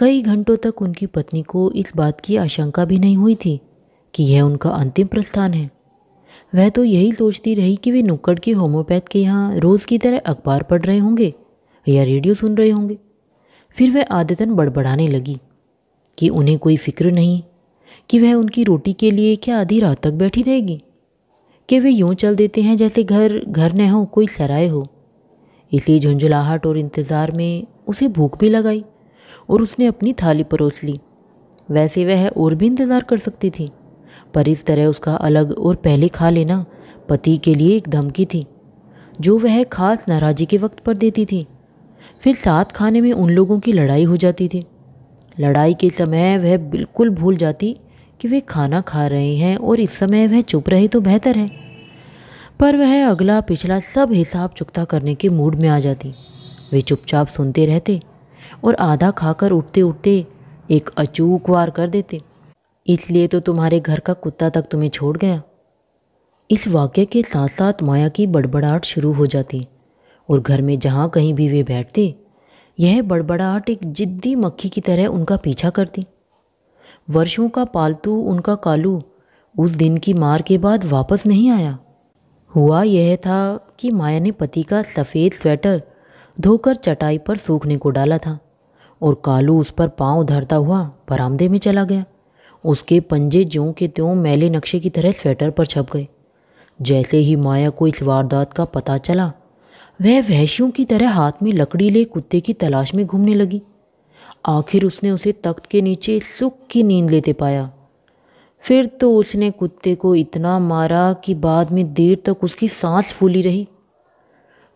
कई घंटों तक उनकी पत्नी को इस बात की आशंका भी नहीं हुई थी कि यह उनका अंतिम प्रस्थान है वह तो यही सोचती रही कि वे नुक्कड़ के होम्योपैथ के यहाँ रोज़ की तरह अखबार पढ़ रहे होंगे या रेडियो सुन रहे होंगे फिर वह आदतन बड़बड़ाने लगी कि उन्हें कोई फिक्र नहीं कि वह उनकी रोटी के लिए क्या आधी रात तक बैठी रहेगी कि वे यूं चल देते हैं जैसे घर घर न हो कोई सराय हो इसी झुंझुलाहट और इंतज़ार में उसे भूख भी लगाई और उसने अपनी थाली परोस ली वैसे वह और भी इंतज़ार कर सकती थी पर इस तरह उसका अलग और पहले खा लेना पति के लिए एक धमकी थी जो वह खास नाराजी के वक्त पर देती थी फिर साथ खाने में उन लोगों की लड़ाई हो जाती थी लड़ाई के समय वह बिल्कुल भूल जाती कि वे खाना खा रहे हैं और इस समय वह चुप रहे तो बेहतर है पर वह अगला पिछला सब हिसाब चुकता करने के मूड में आ जाती वे चुपचाप सुनते रहते और आधा खाकर उठते उठते एक अचूक वार कर देते इसलिए तो तुम्हारे घर का कुत्ता तक तुम्हें छोड़ गया इस वाक्य के साथ साथ माया की बड़बड़ाहट शुरू हो जाती और घर में जहाँ कहीं भी वे बैठते यह बड़बड़ाहट एक जिद्दी मक्खी की तरह उनका पीछा करती वर्षों का पालतू उनका कालू उस दिन की मार के बाद वापस नहीं आया हुआ यह था कि माया ने पति का सफ़ेद स्वेटर धोकर चटाई पर सूखने को डाला था और कालू उस पर पांव धरता हुआ बरामदे में चला गया उसके पंजे ज्यों के त्यों मैले नक्शे की तरह स्वेटर पर छप गए जैसे ही माया को इस वारदात का पता चला वह वहशियों की तरह हाथ में लकड़ी ले कुत्ते की तलाश में घूमने लगी आखिर उसने उसे तख्त के नीचे सुख की नींद लेते पाया फिर तो उसने कुत्ते को इतना मारा कि बाद में देर तक उसकी सांस फूली रही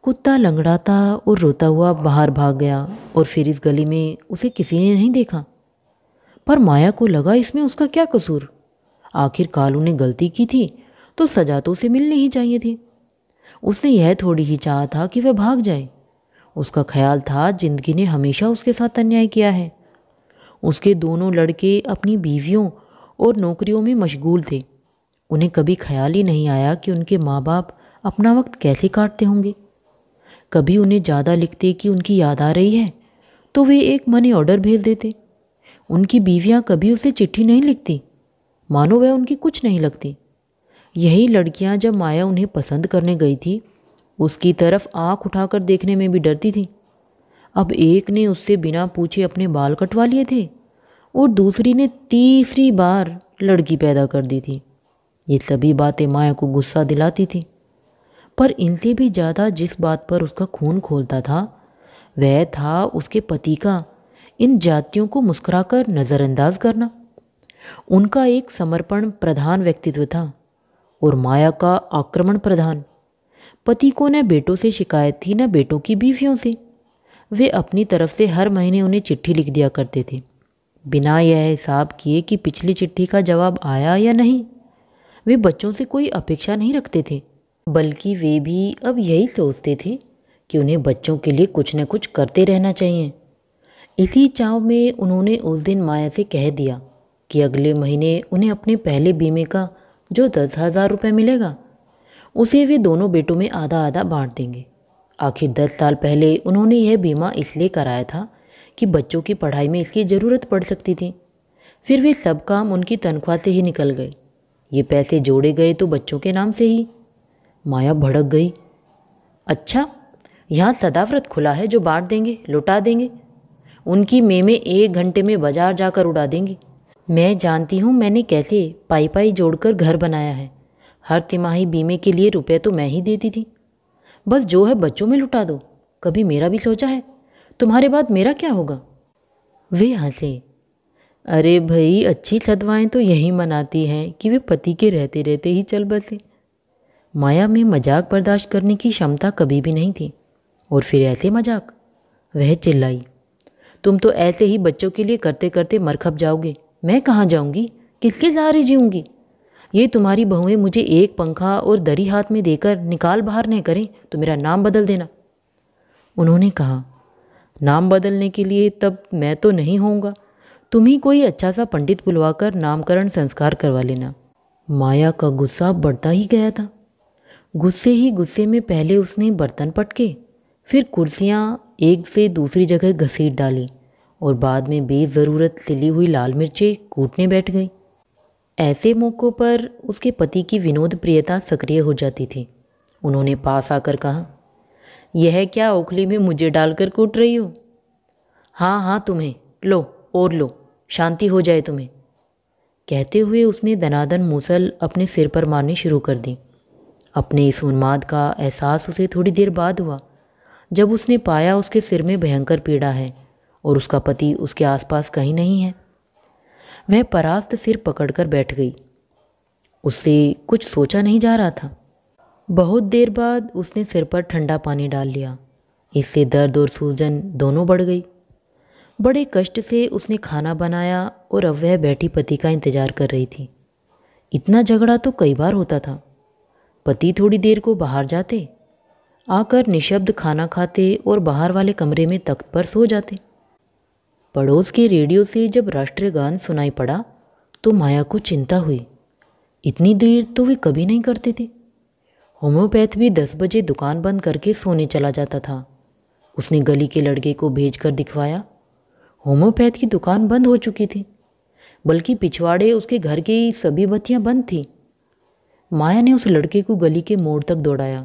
कुत्ता लंगड़ाता और रोता हुआ बाहर भाग गया और फिर इस गली में उसे किसी ने नहीं देखा पर माया को लगा इसमें उसका क्या कसूर आखिर कालू ने गलती की थी तो सजा तो उसे मिलनी ही चाहिए थी उसने यह थोड़ी ही चाहा था कि वह भाग जाए उसका ख्याल था जिंदगी ने हमेशा उसके साथ अन्याय किया है उसके दोनों लड़के अपनी बीवियों और नौकरियों में मशगूल थे उन्हें कभी ख्याल ही नहीं आया कि उनके माँ बाप अपना वक्त कैसे काटते होंगे कभी उन्हें ज़्यादा लिखते कि उनकी याद आ रही है तो वे एक मनी ऑर्डर भेज देते उनकी बीवियाँ कभी उसे चिट्ठी नहीं लिखती मानो वह उनकी कुछ नहीं लगती यही लड़कियाँ जब माया उन्हें पसंद करने गई थी उसकी तरफ आंख उठाकर देखने में भी डरती थी अब एक ने उससे बिना पूछे अपने बाल कटवा लिए थे और दूसरी ने तीसरी बार लड़की पैदा कर दी थी ये सभी बातें माया को गुस्सा दिलाती थी पर इनसे भी ज़्यादा जिस बात पर उसका खून खोलता था वह था उसके पति का इन जातियों को मुस्कुराकर नज़रअंदाज करना उनका एक समर्पण प्रधान व्यक्तित्व था और माया का आक्रमण प्रधान पति को न बेटों से शिकायत थी न बेटों की बीवियों से वे अपनी तरफ से हर महीने उन्हें चिट्ठी लिख दिया करते थे बिना यह हिसाब किए कि पिछली चिट्ठी का जवाब आया या नहीं वे बच्चों से कोई अपेक्षा नहीं रखते थे बल्कि वे भी अब यही सोचते थे कि उन्हें बच्चों के लिए कुछ न कुछ करते रहना चाहिए इसी चाव में उन्होंने उस दिन माया से कह दिया कि अगले महीने उन्हें अपने पहले बीमे का जो दस हज़ार रुपये मिलेगा उसे वे दोनों बेटों में आधा आधा बांट देंगे आखिर दस साल पहले उन्होंने यह बीमा इसलिए कराया था कि बच्चों की पढ़ाई में इसकी ज़रूरत पड़ सकती थी फिर वे सब काम उनकी तनख्वाह से ही निकल गए ये पैसे जोड़े गए तो बच्चों के नाम से ही माया भड़क गई अच्छा यहाँ सदाव्रत खुला है जो बांट देंगे लुटा देंगे उनकी मेमे एक घंटे में बाजार जाकर उड़ा देंगे मैं जानती हूँ मैंने कैसे पाई पाई जोड़कर घर बनाया है हर तिमाही बीमे के लिए रुपये तो मैं ही देती थी बस जो है बच्चों में लुटा दो कभी मेरा भी सोचा है तुम्हारे बाद मेरा क्या होगा वे हंसे अरे भई अच्छी सदवाएँ तो यही मनाती हैं कि वे पति के रहते रहते ही चल बसें माया में मजाक बर्दाश्त करने की क्षमता कभी भी नहीं थी और फिर ऐसे मजाक वह चिल्लाई तुम तो ऐसे ही बच्चों के लिए करते करते मर खप जाओगे मैं कहाँ जाऊँगी किसके सहारे जीऊँगी ये तुम्हारी बहुएं मुझे एक पंखा और दरी हाथ में देकर निकाल बाहर नहीं करें तो मेरा नाम बदल देना उन्होंने कहा नाम बदलने के लिए तब मैं तो नहीं होऊंगा तुम ही कोई अच्छा सा पंडित बुलवाकर नामकरण संस्कार करवा लेना माया का गुस्सा बढ़ता ही गया था गुस्से ही गुस्से में पहले उसने बर्तन पटके फिर कुर्सियाँ एक से दूसरी जगह घसीट डाली और बाद में बेज़रूरत सिली हुई लाल मिर्चें कूटने बैठ गई ऐसे मौक़ों पर उसके पति की विनोद प्रियता सक्रिय हो जाती थी उन्होंने पास आकर कहा यह क्या ओखली में मुझे डालकर कूट रही हो हाँ हाँ तुम्हें लो और लो शांति हो जाए तुम्हें कहते हुए उसने दनादन मूसल अपने सिर पर मारनी शुरू कर दी अपने इस उन्माद का एहसास उसे थोड़ी देर बाद हुआ जब उसने पाया उसके सिर में भयंकर पीड़ा है और उसका पति उसके आसपास कहीं नहीं है वह परास्त सिर पकड़कर बैठ गई उससे कुछ सोचा नहीं जा रहा था बहुत देर बाद उसने सिर पर ठंडा पानी डाल लिया इससे दर्द और सूजन दोनों बढ़ गई बड़े कष्ट से उसने खाना बनाया और अब वह बैठी पति का इंतज़ार कर रही थी इतना झगड़ा तो कई बार होता था पति थोड़ी देर को बाहर जाते आकर निशब्द खाना खाते और बाहर वाले कमरे में तख्त पर सो जाते पड़ोस के रेडियो से जब राष्ट्रीय गान सुनाई पड़ा तो माया को चिंता हुई इतनी देर तो वे कभी नहीं करते थे होम्योपैथ भी दस बजे दुकान बंद करके सोने चला जाता था उसने गली के लड़के को भेज कर दिखवाया होम्योपैथ की दुकान बंद हो चुकी थी बल्कि पिछवाड़े उसके घर की सभी बत्तियाँ बंद थीं माया ने उस लड़के को गली के मोड़ तक दौड़ाया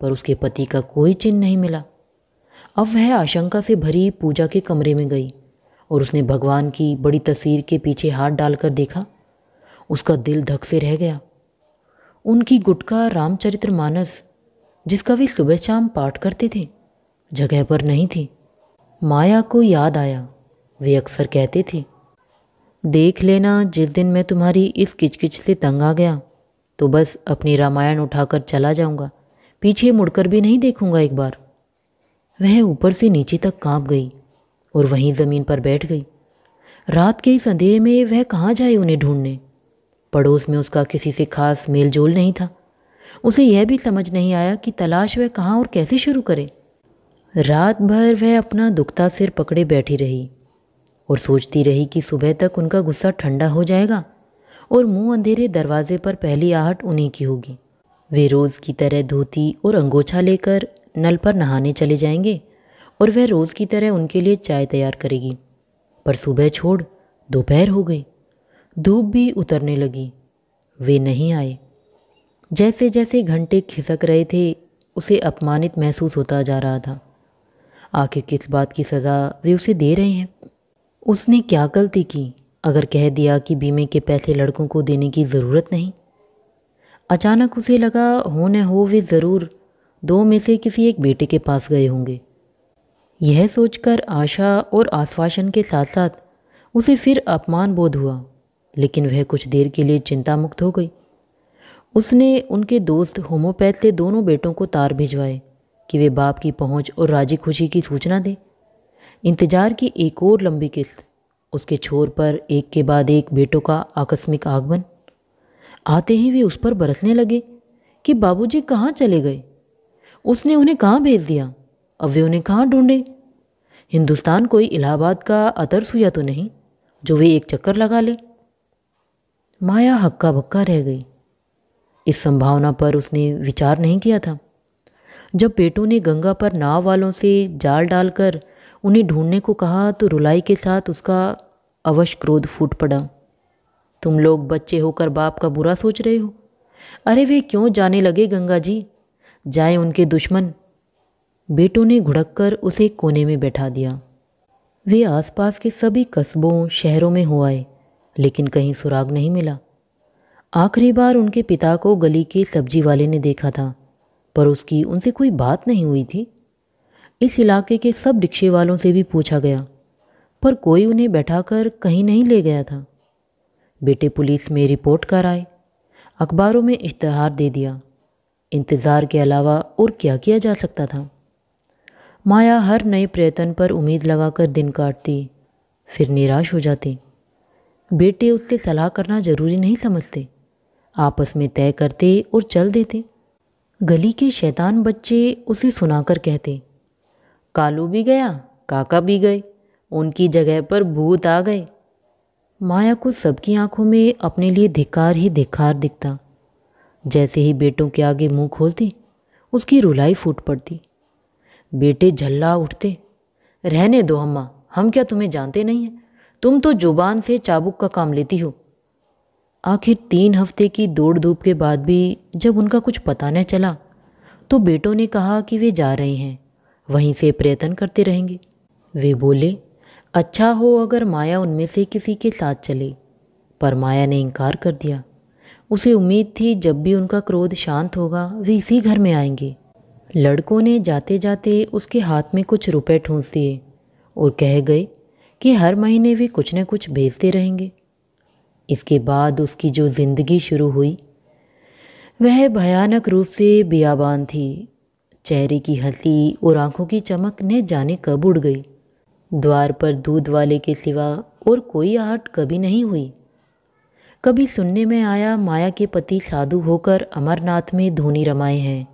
पर उसके पति का कोई चिन्ह नहीं मिला अब वह आशंका से भरी पूजा के कमरे में गई और उसने भगवान की बड़ी तस्वीर के पीछे हाथ डालकर देखा उसका दिल धक से रह गया उनकी गुटका रामचरित्र मानस जिसका वे सुबह शाम पाठ करते थे जगह पर नहीं थी माया को याद आया वे अक्सर कहते थे देख लेना जिस दिन मैं तुम्हारी इस किचकिच से तंग आ गया तो बस अपनी रामायण उठाकर चला जाऊंगा पीछे मुड़कर भी नहीं देखूंगा एक बार वह ऊपर से नीचे तक कांप गई और वहीं ज़मीन पर बैठ गई रात के इस अंधेरे में वह कहाँ जाए उन्हें ढूंढने पड़ोस में उसका किसी से खास मेल जोल नहीं था उसे यह भी समझ नहीं आया कि तलाश वह कहाँ और कैसे शुरू करे रात भर वह अपना दुखता सिर पकड़े बैठी रही और सोचती रही कि सुबह तक उनका गुस्सा ठंडा हो जाएगा और मुंह अंधेरे दरवाजे पर पहली आहट उन्हीं की होगी वे रोज़ की तरह धोती और अंगोछा लेकर नल पर नहाने चले जाएंगे और वह रोज़ की तरह उनके लिए चाय तैयार करेगी पर सुबह छोड़ दोपहर हो गई धूप भी उतरने लगी वे नहीं आए जैसे जैसे घंटे खिसक रहे थे उसे अपमानित महसूस होता जा रहा था आखिर किस बात की सज़ा वे उसे दे रहे हैं उसने क्या गलती की अगर कह दिया कि बीमे के पैसे लड़कों को देने की ज़रूरत नहीं अचानक उसे लगा हो न हो वे ज़रूर दो में से किसी एक बेटे के पास गए होंगे यह सोचकर आशा और आश्वासन के साथ साथ उसे फिर अपमान बोध हुआ लेकिन वह कुछ देर के लिए चिंता मुक्त हो गई उसने उनके दोस्त होम्योपैथ से दोनों बेटों को तार भिजवाए कि वे बाप की पहुंच और राजी खुशी की सूचना दें इंतज़ार की एक और लंबी किस्त उसके छोर पर एक के बाद एक बेटों का आकस्मिक आगमन आते ही वे उस पर बरसने लगे कि बाबूजी कहाँ चले गए उसने उन्हें कहाँ भेज दिया अब वे उन्हें कहाँ ढूंढे हिंदुस्तान कोई इलाहाबाद का अतर सुया तो नहीं जो वे एक चक्कर लगा ले माया हक्का बक्का रह गई इस संभावना पर उसने विचार नहीं किया था जब बेटों ने गंगा पर नाव वालों से जाल डालकर उन्हें ढूंढने को कहा तो रुलाई के साथ उसका अवश्य क्रोध फूट पड़ा तुम लोग बच्चे होकर बाप का बुरा सोच रहे हो अरे वे क्यों जाने लगे गंगा जी जाए उनके दुश्मन बेटों ने घुड़क कर उसे कोने में बैठा दिया वे आसपास के सभी कस्बों शहरों में हो आए लेकिन कहीं सुराग नहीं मिला आखिरी बार उनके पिता को गली के सब्जी वाले ने देखा था पर उसकी उनसे कोई बात नहीं हुई थी इस इलाके के सब रिक्शे वालों से भी पूछा गया पर कोई उन्हें बैठाकर कहीं नहीं ले गया था बेटे पुलिस में रिपोर्ट कर आए अखबारों में इश्तहार दे दिया इंतज़ार के अलावा और क्या किया जा सकता था माया हर नए प्रयत्न पर उम्मीद लगाकर दिन काटती फिर निराश हो जाती बेटे उससे सलाह करना ज़रूरी नहीं समझते आपस में तय करते और चल देते गली के शैतान बच्चे उसे सुनाकर कहते कालू भी गया काका भी गए उनकी जगह पर भूत आ गए माया को सबकी आंखों में अपने लिए धिकार ही धिकार दिखता जैसे ही बेटों के आगे मुंह खोलती उसकी रुलाई फूट पड़ती बेटे झल्ला उठते रहने दो अम्मा हम क्या तुम्हें जानते नहीं हैं तुम तो जुबान से चाबुक का काम लेती हो आखिर तीन हफ्ते की दौड़ धूप के बाद भी जब उनका कुछ पता न चला तो बेटों ने कहा कि वे जा रहे हैं वहीं से प्रयत्न करते रहेंगे वे बोले अच्छा हो अगर माया उनमें से किसी के साथ चले पर माया ने इनकार कर दिया उसे उम्मीद थी जब भी उनका क्रोध शांत होगा वे इसी घर में आएंगे लड़कों ने जाते जाते उसके हाथ में कुछ रुपए ठूंस दिए और कह गए कि हर महीने वे कुछ न कुछ भेजते रहेंगे इसके बाद उसकी जो ज़िंदगी शुरू हुई वह भयानक रूप से बियाबान थी चेहरे की हंसी और आंखों की चमक ने जाने कब उड़ गई द्वार पर दूध वाले के सिवा और कोई आहट कभी नहीं हुई कभी सुनने में आया माया के पति साधु होकर अमरनाथ में धोनी रमाए हैं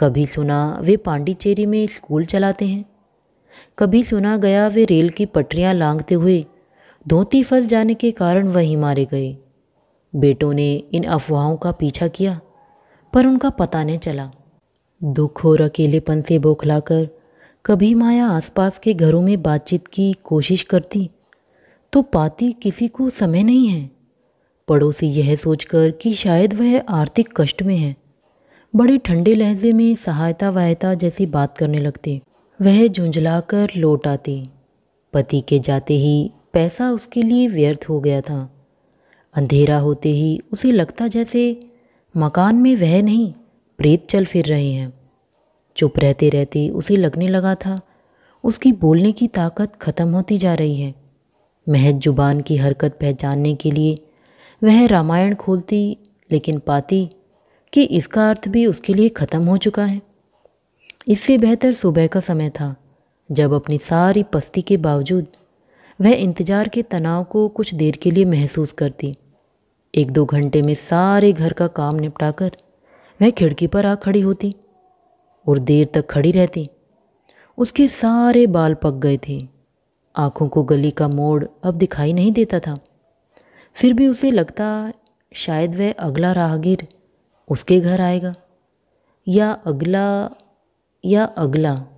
कभी सुना वे पांडिचेरी में स्कूल चलाते हैं कभी सुना गया वे रेल की पटरियां लांगते हुए धोती फंस जाने के कारण वहीं मारे गए बेटों ने इन अफवाहों का पीछा किया पर उनका पता नहीं चला दुख और अकेलेपन से बौखलाकर कभी माया आसपास के घरों में बातचीत की कोशिश करती तो पाती किसी को समय नहीं है पड़ोसी यह सोचकर कि शायद वह आर्थिक कष्ट में है बड़े ठंडे लहजे में सहायता वहायता जैसी बात करने लगते वह झुंझलाकर लौट आती पति के जाते ही पैसा उसके लिए व्यर्थ हो गया था अंधेरा होते ही उसे लगता जैसे मकान में वह नहीं प्रेत चल फिर रहे हैं चुप रहते रहते उसे लगने लगा था उसकी बोलने की ताकत खत्म होती जा रही है महज जुबान की हरकत पहचानने के लिए वह रामायण खोलती लेकिन पाती कि इसका अर्थ भी उसके लिए ख़त्म हो चुका है इससे बेहतर सुबह का समय था जब अपनी सारी पस्ती के बावजूद वह इंतज़ार के तनाव को कुछ देर के लिए महसूस करती एक दो घंटे में सारे घर का काम निपटाकर वह खिड़की पर आ खड़ी होती और देर तक खड़ी रहती उसके सारे बाल पक गए थे आंखों को गली का मोड़ अब दिखाई नहीं देता था फिर भी उसे लगता शायद वह अगला राहगीर उसके घर आएगा या अगला या अगला